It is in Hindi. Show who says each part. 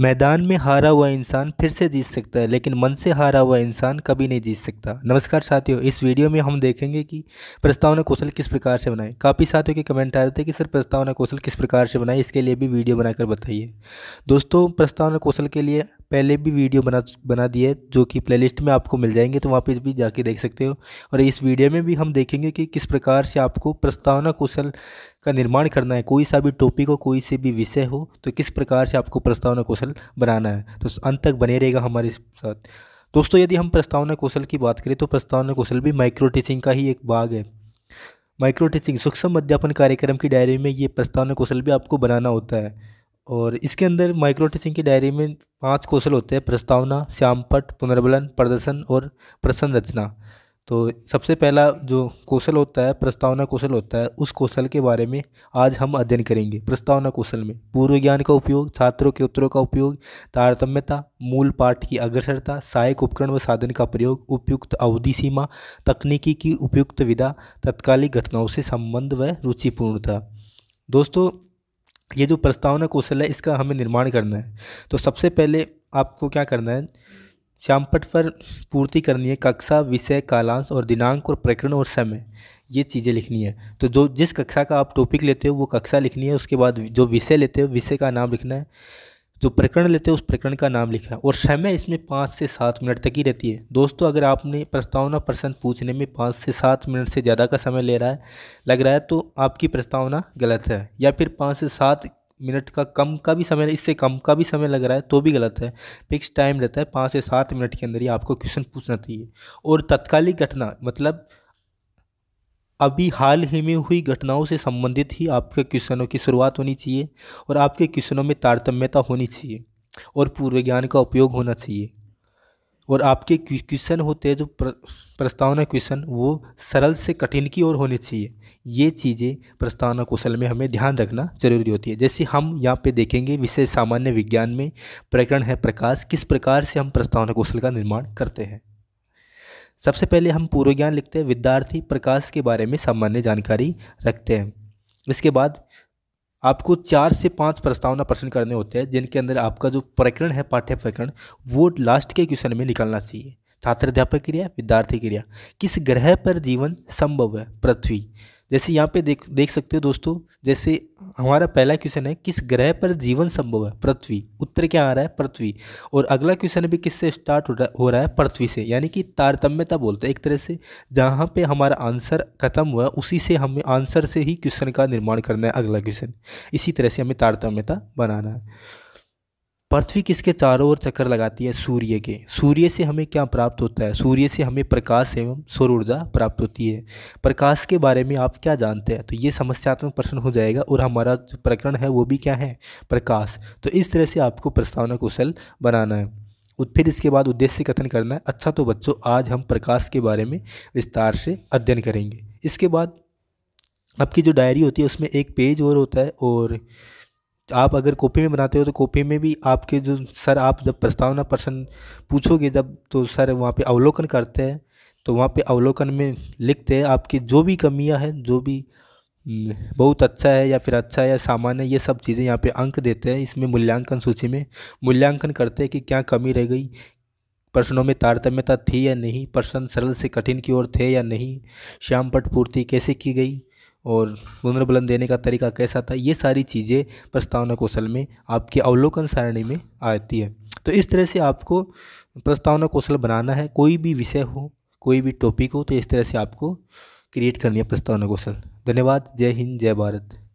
Speaker 1: मैदान में हारा हुआ इंसान फिर से जीत सकता है लेकिन मन से हारा हुआ इंसान कभी नहीं जीत सकता नमस्कार साथियों इस वीडियो में हम देखेंगे कि प्रस्तावना कौशल किस प्रकार से बनाए काफ़ी साथियों के कमेंट आ रहे थे कि सर प्रस्तावना कौशल किस प्रकार से बनाएं इसके लिए भी वीडियो बनाकर बताइए दोस्तों प्रस्तावना कौशल के लिए पहले भी वीडियो बना बना दिए है जो कि प्लेलिस्ट में आपको मिल जाएंगे तो वहाँ पे भी जाके देख सकते हो और इस वीडियो में भी हम देखेंगे कि किस प्रकार से आपको प्रस्तावना कौशल का निर्माण करना है कोई सा भी टॉपिक हो कोई से भी विषय हो तो किस प्रकार से आपको प्रस्तावना कौशल बनाना है तो अंत तक बने रहेगा हमारे साथ दोस्तों यदि हम प्रस्तावना कौशल की बात करें तो प्रस्तावना कौशल भी माइक्रो टीचिंग का ही एक भाग है माइक्रो टीचिंग सूक्ष्म अध्यापन कार्यक्रम की डायरी में ये प्रस्तावना कौशल भी आपको बनाना होता है और इसके अंदर माइक्रो टीचिंग की डायरी में पांच कौशल होते हैं प्रस्तावना श्यामपट पुनर्बलन प्रदर्शन और प्रसन्न रचना तो सबसे पहला जो कौशल होता है प्रस्तावना कौशल होता है उस कौशल के बारे में आज हम अध्ययन करेंगे प्रस्तावना कौशल में पूर्व ज्ञान का उपयोग छात्रों के उत्तरों का उपयोग तारतम्यता मूल पाठ की अग्रसरता सहायक उपकरण व साधन का प्रयोग उपयुक्त अवधि सीमा तकनीकी की उपयुक्त विधा तत्कालिक घटनाओं से संबंध व रुचिपूर्णता दोस्तों ये जो प्रस्तावना कौशल है इसका हमें निर्माण करना है तो सबसे पहले आपको क्या करना है चांपट पर पूर्ति करनी है कक्षा विषय कालांश और दिनांक और प्रकरण और समय ये चीज़ें लिखनी है तो जो जिस कक्षा का आप टॉपिक लेते हो वो कक्षा लिखनी है उसके बाद जो विषय लेते हो विषय का नाम लिखना है जो प्रकरण लेते हैं उस प्रकरण का नाम लिखा है और समय इसमें पाँच से सात मिनट तक ही रहती है दोस्तों अगर आपने प्रस्तावना प्रश्न पूछने में पाँच से सात मिनट से ज़्यादा का समय ले रहा है लग रहा है तो आपकी प्रस्तावना गलत है या फिर पाँच से सात मिनट का कम का भी समय इससे कम का भी समय लग रहा है तो भी गलत है फिक्स टाइम रहता है पाँच से सात मिनट के अंदर ही आपको क्वेश्चन पूछना चाहिए और तत्कालिक घटना मतलब अभी हाल ही में हुई घटनाओं से संबंधित ही आपके क्वेश्चनों की शुरुआत होनी चाहिए और आपके क्वेश्चनों में तारतम्यता होनी चाहिए और पूर्व ज्ञान का उपयोग होना चाहिए और आपके क्वेश्चन होते हैं जो प्र, प्रस्तावना क्वेश्चन वो सरल से कठिन की ओर होने चाहिए ये चीज़ें प्रस्तावना कौशल में हमें ध्यान रखना जरूरी होती है जैसे हम यहाँ पे देखेंगे विशेष सामान्य विज्ञान में प्रकरण है प्रकाश किस प्रकार से हम प्रस्तावना कौशल का निर्माण करते हैं सबसे पहले हम पूर्व ज्ञान लिखते हैं विद्यार्थी प्रकाश के बारे में सामान्य जानकारी रखते हैं इसके बाद आपको चार से पाँच प्रस्तावना प्रश्न करने होते हैं जिनके अंदर आपका जो प्रकरण है पाठ्य प्रकरण वो लास्ट के क्वेश्चन में निकलना चाहिए छात्र अध्यापक क्रिया विद्यार्थी क्रिया किस ग्रह पर जीवन संभव है पृथ्वी जैसे यहाँ पे देख देख सकते हो दोस्तों जैसे हमारा पहला क्वेश्चन है किस ग्रह पर जीवन संभव है पृथ्वी उत्तर क्या आ रहा है पृथ्वी और अगला क्वेश्चन भी किससे स्टार्ट हो रहा है पृथ्वी से यानी कि तारतम्यता बोलते हैं एक तरह से जहाँ पे हमारा आंसर खत्म हुआ उसी से हमें आंसर से ही क्वेश्चन का निर्माण करना है अगला क्वेश्चन इसी तरह से हमें तारतम्यता बनाना है पृथ्वी किसके चारों ओर चक्कर लगाती है सूर्य के सूर्य से हमें क्या प्राप्त होता है सूर्य से हमें प्रकाश एवं सौर ऊर्जा प्राप्त होती है प्रकाश के बारे में आप क्या जानते हैं तो ये समस्यात्मक प्रश्न हो जाएगा और हमारा जो प्रकरण है वो भी क्या है प्रकाश तो इस तरह से आपको प्रस्तावना कुशल बनाना है फिर इसके बाद उद्देश्य कथन करना है अच्छा तो बच्चों आज हम प्रकाश के बारे में विस्तार से अध्ययन करेंगे इसके बाद आपकी जो डायरी होती है उसमें एक पेज और होता है और आप अगर कॉपी में बनाते हो तो कॉपी में भी आपके जो सर आप जब प्रस्तावना प्रश्न पूछोगे जब तो सर वहाँ पे अवलोकन करते हैं तो वहाँ पे अवलोकन में लिखते हैं आपकी जो भी कमियाँ हैं जो भी बहुत अच्छा है या फिर अच्छा है या सामान्य ये सब चीज़ें यहाँ पे अंक देते हैं इसमें मूल्यांकन सूची में मूल्यांकन करते हैं कि क्या कमी रह गई प्रश्नों में तारतम्यता थी या नहीं प्रश्न सरल से कठिन की ओर थे या नहीं श्याम पट पूर्ति कैसे की गई और पुनर्बलन देने का तरीका कैसा था ये सारी चीज़ें प्रस्तावना कौशल में आपके अवलोकन सारणी में आती है तो इस तरह से आपको प्रस्तावना कौशल बनाना है कोई भी विषय हो कोई भी टॉपिक हो तो इस तरह से आपको क्रिएट करनी है प्रस्तावना कौशल धन्यवाद जय हिंद जय भारत